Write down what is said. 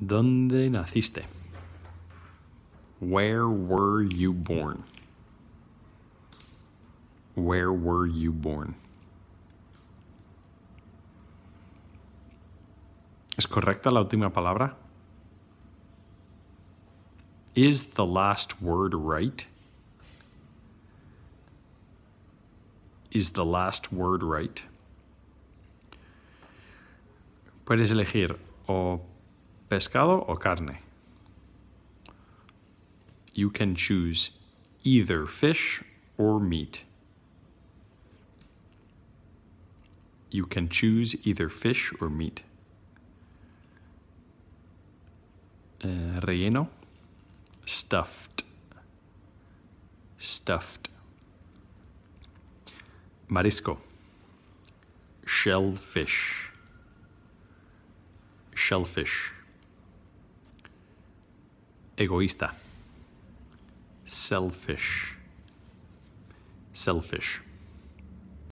¿Dónde naciste? Where were you born? Where were you born? ¿Es correcta la última palabra? Is the last word right? Is the last word right? Puedes elegir o pescado o carne. You can choose either fish or meat. You can choose either fish or meat. Uh, relleno, stuffed, stuffed. Marisco, shellfish, shellfish egoísta, selfish, selfish.